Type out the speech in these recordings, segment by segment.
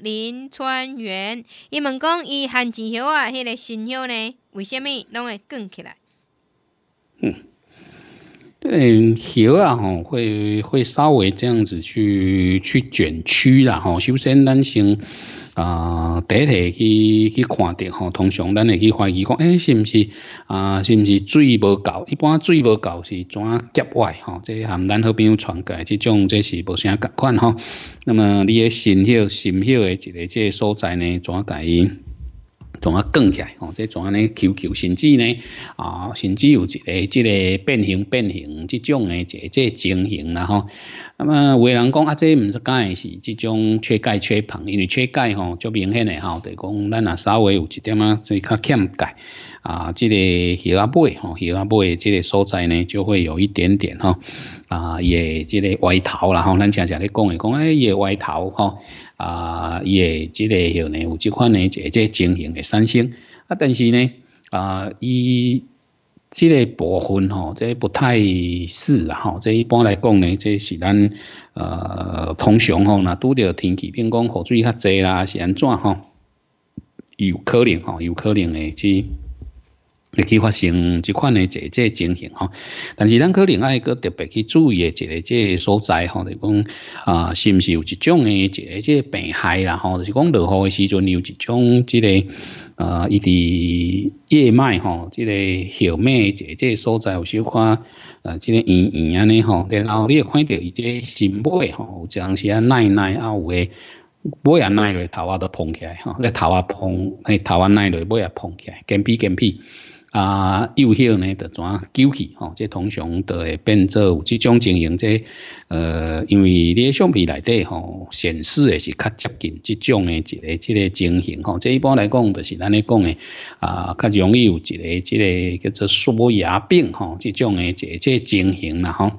林川源，伊问讲，伊汉字学啊，迄个新秀呢，为甚物拢会卷起来？嗯，喉啊吼，会会稍微这样子去去卷曲啦吼。首先，咱先啊，第一去去看着吼，通常咱会去怀疑讲，欸，是毋是啊，是毋是水无够？一般水无够是转结外吼，即含咱好朋友传过来，即种这是无啥共款吼。那么，你的心血心血嘅一个即所在呢，怎甲伊？同阿卷起来，哦，即种呢，Q Q，甚至呢，啊，甚至有一个，即个变形，变形即种诶，这即情形啦吼。那么有人讲啊，即毋是讲诶，是即种缺钙缺硼，因为缺钙吼，就明显诶吼，就讲咱啊稍微有一点啊，所以较欠钙。啊，这个鱼啊，尾吼鱼啊，尾这个所在呢，就会有一点点哈啊，也这个歪头啦吼，咱常常咧讲诶，讲伊也歪头吼啊，伊诶这个迄呢有即款呢，即个情形诶产生啊，但是呢啊，伊这个部分吼，即不太是啦吼，即一般来讲呢，即是咱呃通常吼，那拄着天气变讲雨水较济啦，是安怎吼？有可能吼，有可能诶去。会去发生即款诶，即即情形吼，但是咱可能爱个特别去注意诶，一个即所在吼，就讲啊，是毋是有一种诶，一个即病害啦吼，就是讲落雨诶时阵有一种即个，呃，伊伫叶脉吼，即个叶脉，即即所在有小块，呃，即个圆圆安尼吼，然后你会看到伊即新买吼，有阵时啊，耐耐啊有诶，买啊耐落头啊都膨起来吼，咧头啊膨，个头啊耐落尾啊膨起来，健脾健脾。啊，幼耳呢，着怎啊纠起吼？即通常都会变做有即种情形，即呃，因为你嘅相片内底吼显示的是较接近即种的一个即个情形吼。即一般来讲，着是咱咧讲诶啊，较容易有一个即个叫做锁牙病吼，即种诶一个即个情形啦吼。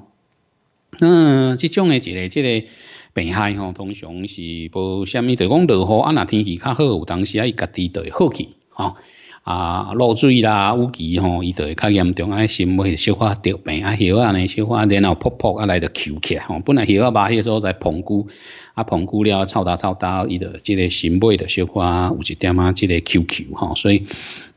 嗯，即种诶一个即个病害吼，通常是无虾米，就讲落雨，啊，若天气较好，有当时啊，伊家己就会好起吼。啊，落水啦，乌龟吼，伊就较严重，啊，心脉小可得病啊，血啊呢，小可然后扑扑啊来得 Q 起吼，本来血啊嘛，迄个所在碰久啊碰久了，臭焦臭焦伊就即个心尾的小可有一点啊，即个 Q Q 吼，所以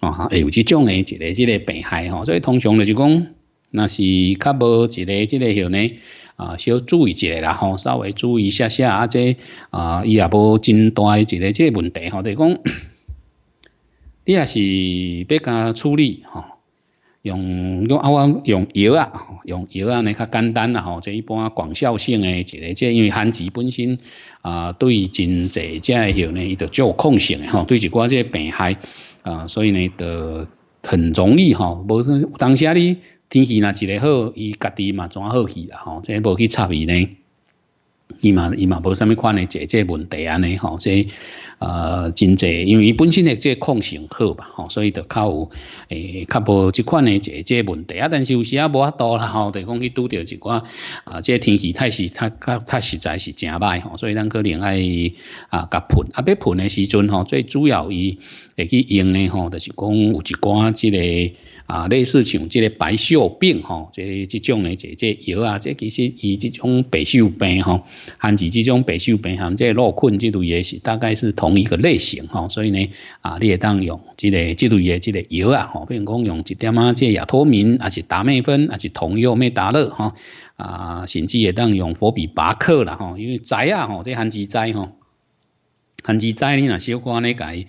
啊，会有即种诶一个即个病害吼，所以通常就是讲，那是较无一个即个许呢，啊，小注意一下啦吼，稍微注意一下下啊，即啊，伊也无真大一个即个问题吼，就讲。你也是要甲处理吼，用用阿我用药啊，用药啊呢较简单啦吼，即一般广效性诶一个，即因为汉纸本身啊对真侪即个药呢伊都较控性吼，对一寡即病害啊，所以呢都很容易吼。无说当下呢天气若一个好，伊家己嘛转好去啦吼，即无去插伊呢，伊嘛伊嘛无啥物款诶解即问题安尼吼，即。呃，真济，因为伊本身的这抗性好吧，吼，所以就较有，诶，较无即款的这这问题啊。但是有时啊，无啊多啦吼，就讲去拄着一寡啊，即天气太是太较太实在是诚歹吼，所以咱可能爱啊甲喷啊，要喷的时阵吼，最主要伊会去用的吼，就是讲有一寡即个啊类似像即个白锈病吼，即即种的即即药啊，即其实伊即种白锈病吼，含是即种白锈病含即落菌即类也是大概是同。一个类型哈，所以呢啊，你会当用这个之类嘅这个药啊，吼，比如讲用一点啊，即亚脱敏，还是达美芬，还是同药美达乐哈啊，甚至会当用氟比巴克啦哈，因为灾啊吼，即旱季灾吼，旱季灾呢若小官呢改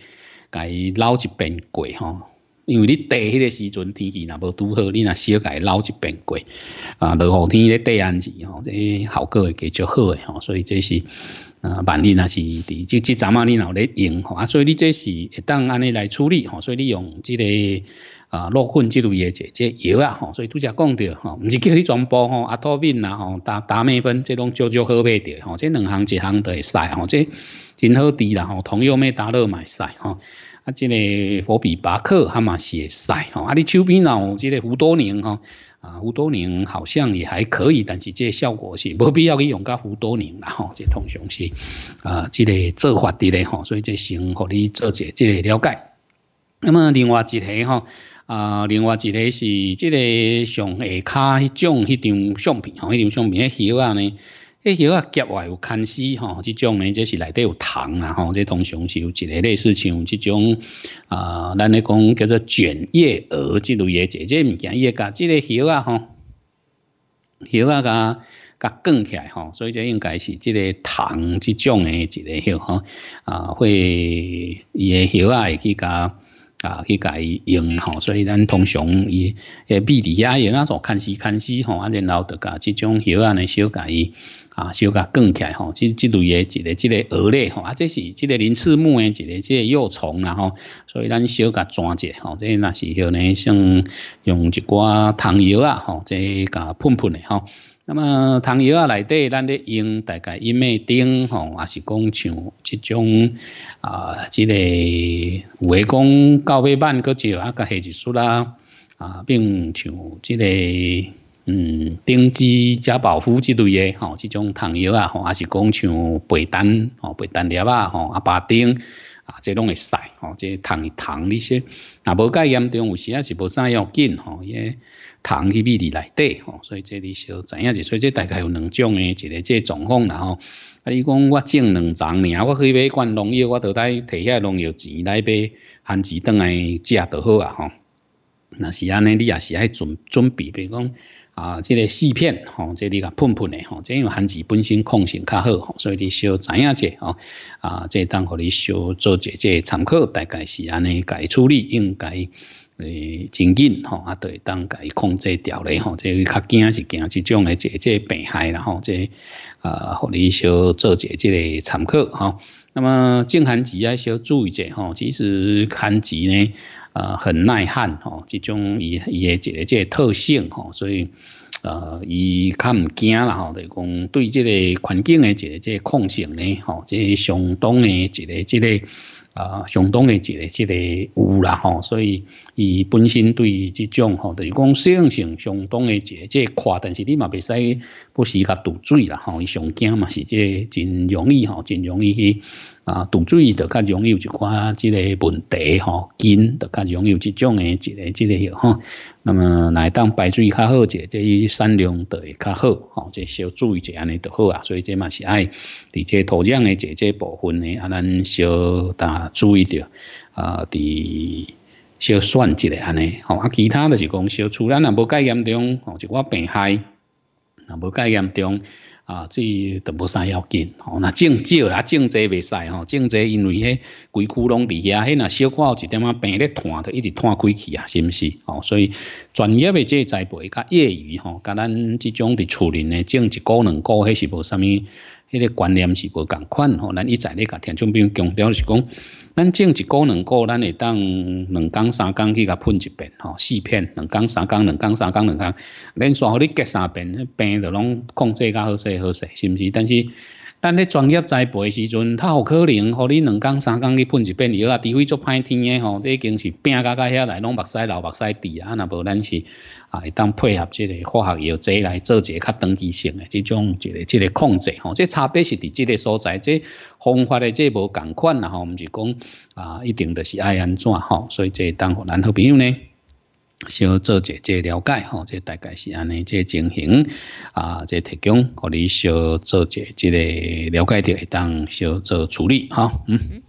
改捞一遍过哈。因为你地迄个时阵天气若无拄好，你若小界老一变过，啊，落雨天咧地安置吼，这效果会加足好诶吼，所以这是啊，万一若是，伫即即阵啊，你若咧用吼，啊，所以你这是会当安尼来处理吼，所以你用即个啊，落粉即类者，这药啊吼，所以拄则讲着吼，毋是叫你全部吼，阿托品啦吼，搭搭咩分，这拢少少好买着吼，这两项一项都会使吼，这真好治啦吼，同样咪打落会使吼。啊，即个佛比巴克哈嘛写晒吼，啊你手边有即个胡多宁吼，啊胡多宁好像也还可以，但是即个效果是无必要去用到胡多宁啦吼，即通常是啊即个做法的咧吼，所以即先互你做一这即个了解。那么另外一个吼，啊另外一个是即个上下卡迄种迄张相片吼，迄张相片咧，叶唔啊呢？诶，许啊结外有看死吼，即种呢，就是内底有糖啊，吼，这通常是有一个类似像即种啊，咱咧讲叫做卷叶蛾之类嘢，即个物件，伊会甲即个叶啊，吼，叶啊，甲甲卷起来吼，所以就应该是即个糖，即种诶，一个叶吼，啊，会伊个叶啊，会去甲。啊，去甲伊用吼，所以咱通常伊，诶，B 底下用啊，种看死看死吼，啊，然后得甲即种叶啊，呢小甲伊啊，小甲卷起来吼，即即类诶，一个即个蛾类吼，啊，这是即个鳞翅目诶，一个个幼虫啦吼，所以咱小甲抓者吼，这那是迄呢，像用一寡藤药啊吼，这甲喷喷咧吼。那么糖油啊，来底，咱咧用大概一咩灯吼，还是讲像这种啊，之类围攻高尾板个少啊个黑子树啦，啊，并像即个嗯丁基加宝夫这类诶。吼，这种糖油啊吼，还是讲像白灯吼白灯粒啊吼阿巴灯。啊，这拢会晒吼，这虫虫那些，那无介严重，有时也是无啥要紧吼，迄个虫去米里内底吼，所以这里就怎样即所以这大概有两种诶，一个这状况啦吼。啊，伊讲我种两丛尔，我去买罐农药，我倒带摕遐农药钱来买，番薯倒来食就好啊吼。那是安尼，你也是爱准准备，比如讲啊，这个四片吼，这里个喷喷的吼，因为汉子本身抗性较好，所以你少知影者吼啊，这当互你少做一这参考，大概是安尼该处理应该。诶，真紧吼，啊对，当己控制调理吼，即较惊是惊，即种诶一个即个病害啦吼，即啊，互你小做一即个参考吼。那么种寒季啊，小注意者吼。其实寒季呢，啊，很耐旱吼，即种伊伊诶一个即个特性吼，所以啊，伊较唔惊啦吼，是讲对即个环境诶一个即个控性呢吼，即相当诶一个即个。啊，相当的一个一个有啦吼，所以伊本身对于这种吼，著是讲适应性相当的这个快，但是你嘛袂使不时甲堵水啦吼，伊上惊嘛是这真容易吼，真容易去啊堵水，就较容易有一寡这个问题吼，紧就较容易有这种的一个这个迄吼，那么来当排水较好者，即善良会较好吼，即小注意者安尼就好啊。所以这嘛是爱伫这土壤的这个部分呢，啊咱小打。注意着，啊，伫小算一个安尼，吼，啊，其他的就是讲小处咱若无介严重，吼，就我病害，若无介严重，啊，这都无啥要紧，吼，那种少啦，种侪袂使，吼，种侪因为迄几区拢伫遐，迄若小块一点仔病咧拖着一直拖归去啊，是毋是？吼，所以专业的这栽培甲业余，吼，甲咱即种伫厝理呢，种一个两个，迄是无啥物。迄个观念是无同款吼，咱以前咧甲众朋友强调是讲，咱种一个两个，咱会当两工三工去甲喷一遍吼，四片两工三工，两工三工，两工，连续好你隔三遍，病就拢控制较好势好势，是不是？但是。咱咧专业栽培时阵，它有可能，互你两工三工去喷一遍药啊，除非足歹天诶吼，这已经是拼甲到遐来，拢目屎流目屎滴啊，那无咱是啊，当配合即个化学药剂来做一个较长期性诶这种一个即个控制吼，这差别是伫即个所在，这方法诶这无同款啦吼，唔是讲啊，一定就是爱安怎吼，所以即当互咱好朋友呢。小做者，这了解吼，这大概是安尼，这情形啊，这提供，互你小做者，这个了解着，会当小做处理哈，嗯。